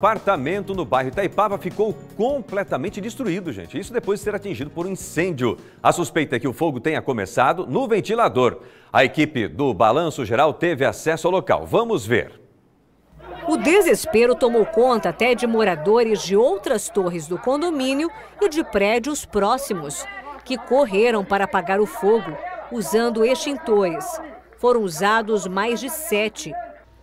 Apartamento no bairro Itaipava ficou completamente destruído, gente. Isso depois de ser atingido por um incêndio. A suspeita é que o fogo tenha começado no ventilador. A equipe do Balanço Geral teve acesso ao local. Vamos ver. O desespero tomou conta até de moradores de outras torres do condomínio e de prédios próximos, que correram para apagar o fogo usando extintores. Foram usados mais de sete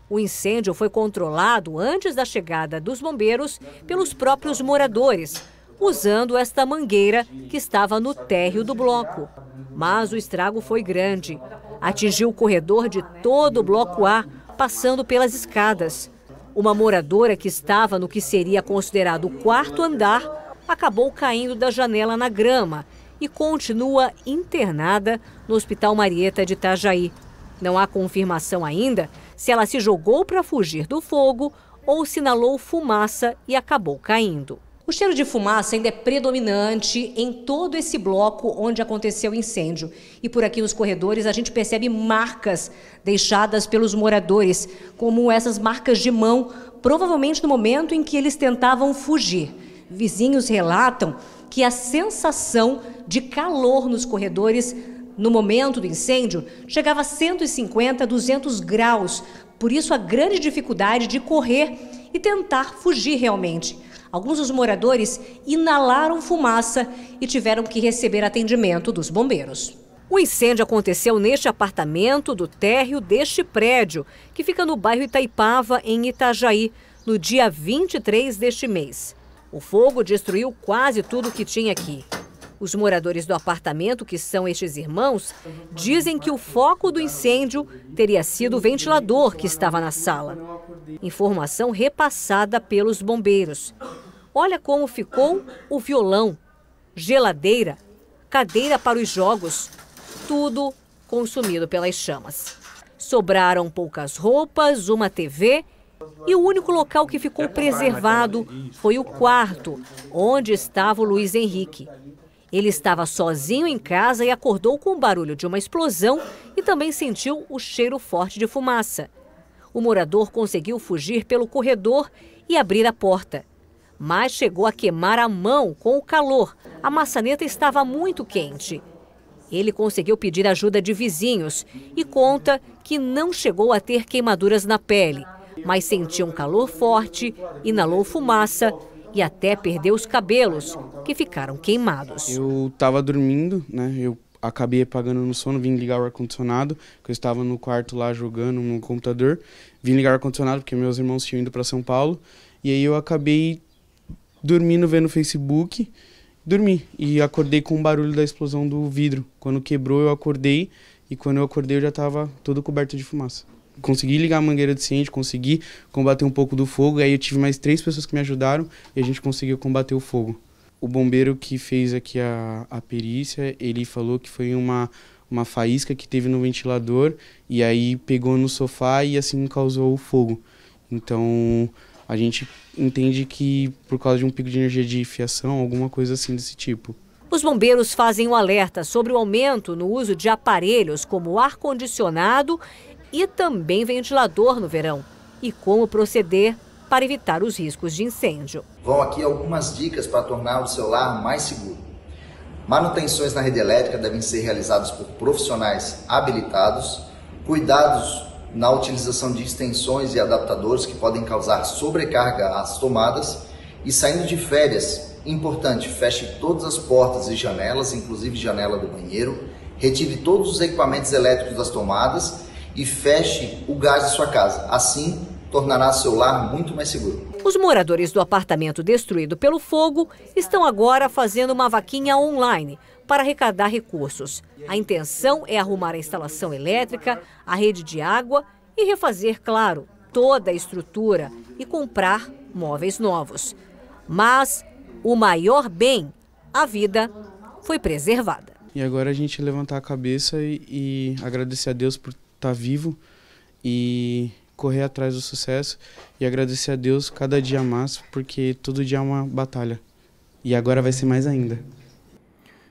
o incêndio foi controlado antes da chegada dos bombeiros pelos próprios moradores, usando esta mangueira que estava no térreo do bloco. Mas o estrago foi grande. Atingiu o corredor de todo o bloco A, passando pelas escadas. Uma moradora que estava no que seria considerado o quarto andar acabou caindo da janela na grama e continua internada no Hospital Marieta de Itajaí. Não há confirmação ainda se ela se jogou para fugir do fogo ou sinalou fumaça e acabou caindo. O cheiro de fumaça ainda é predominante em todo esse bloco onde aconteceu o incêndio. E por aqui nos corredores a gente percebe marcas deixadas pelos moradores, como essas marcas de mão, provavelmente no momento em que eles tentavam fugir. Vizinhos relatam que a sensação de calor nos corredores no momento do incêndio, chegava a 150 a 200 graus, por isso a grande dificuldade de correr e tentar fugir realmente. Alguns dos moradores inalaram fumaça e tiveram que receber atendimento dos bombeiros. O incêndio aconteceu neste apartamento do térreo deste prédio, que fica no bairro Itaipava, em Itajaí, no dia 23 deste mês. O fogo destruiu quase tudo que tinha aqui. Os moradores do apartamento, que são estes irmãos, dizem que o foco do incêndio teria sido o ventilador que estava na sala. Informação repassada pelos bombeiros. Olha como ficou o violão, geladeira, cadeira para os jogos, tudo consumido pelas chamas. Sobraram poucas roupas, uma TV e o único local que ficou preservado foi o quarto, onde estava o Luiz Henrique. Ele estava sozinho em casa e acordou com o barulho de uma explosão e também sentiu o cheiro forte de fumaça. O morador conseguiu fugir pelo corredor e abrir a porta. Mas chegou a queimar a mão com o calor. A maçaneta estava muito quente. Ele conseguiu pedir ajuda de vizinhos e conta que não chegou a ter queimaduras na pele, mas sentiu um calor forte, inalou fumaça e até perdeu os cabelos, que ficaram queimados. Eu estava dormindo, né? Eu acabei apagando no sono, vim ligar o ar-condicionado, que eu estava no quarto lá jogando no computador. Vim ligar o ar-condicionado porque meus irmãos tinham ido para São Paulo. E aí eu acabei dormindo vendo o Facebook, dormi e acordei com o barulho da explosão do vidro. Quando quebrou, eu acordei e quando eu acordei eu já estava todo coberto de fumaça consegui ligar a mangueira do ciente, consegui combater um pouco do fogo. Aí eu tive mais três pessoas que me ajudaram e a gente conseguiu combater o fogo. O bombeiro que fez aqui a, a perícia, ele falou que foi uma, uma faísca que teve no ventilador e aí pegou no sofá e assim causou o fogo. Então a gente entende que por causa de um pico de energia de fiação, alguma coisa assim desse tipo. Os bombeiros fazem um alerta sobre o aumento no uso de aparelhos como ar-condicionado e também ventilador no verão. E como proceder para evitar os riscos de incêndio. Vão aqui algumas dicas para tornar o seu lar mais seguro. Manutenções na rede elétrica devem ser realizadas por profissionais habilitados, cuidados na utilização de extensões e adaptadores que podem causar sobrecarga às tomadas e saindo de férias, importante, feche todas as portas e janelas, inclusive janela do banheiro, retire todos os equipamentos elétricos das tomadas e feche o gás de sua casa. Assim, tornará seu lar muito mais seguro. Os moradores do apartamento destruído pelo fogo estão agora fazendo uma vaquinha online para arrecadar recursos. A intenção é arrumar a instalação elétrica, a rede de água e refazer, claro, toda a estrutura e comprar móveis novos. Mas o maior bem, a vida, foi preservada. E agora a gente levantar a cabeça e, e agradecer a Deus por estar tá vivo e correr atrás do sucesso e agradecer a Deus cada dia mais, porque todo dia é uma batalha. E agora vai ser mais ainda.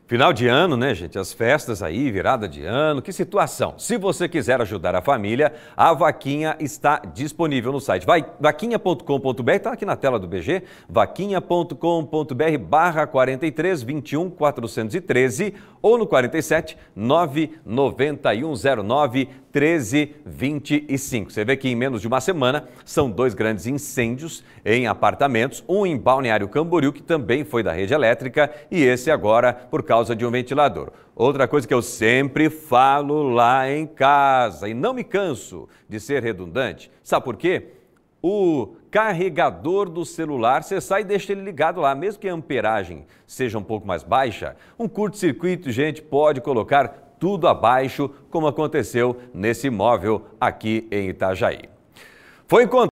Final de ano, né, gente? As festas aí, virada de ano, que situação. Se você quiser ajudar a família, a vaquinha está disponível no site. Vai, vaquinha.com.br, está aqui na tela do BG, vaquinha.com.br barra 43 21 413 ou no 47 99109 1325. Você vê que em menos de uma semana são dois grandes incêndios em apartamentos, um em Balneário Camboriú, que também foi da rede elétrica, e esse agora por causa de um ventilador. Outra coisa que eu sempre falo lá em casa, e não me canso de ser redundante, sabe por quê? O carregador do celular, você sai e deixa ele ligado lá, mesmo que a amperagem seja um pouco mais baixa, um curto-circuito, gente, pode colocar tudo abaixo, como aconteceu nesse imóvel aqui em Itajaí. Foi encontrado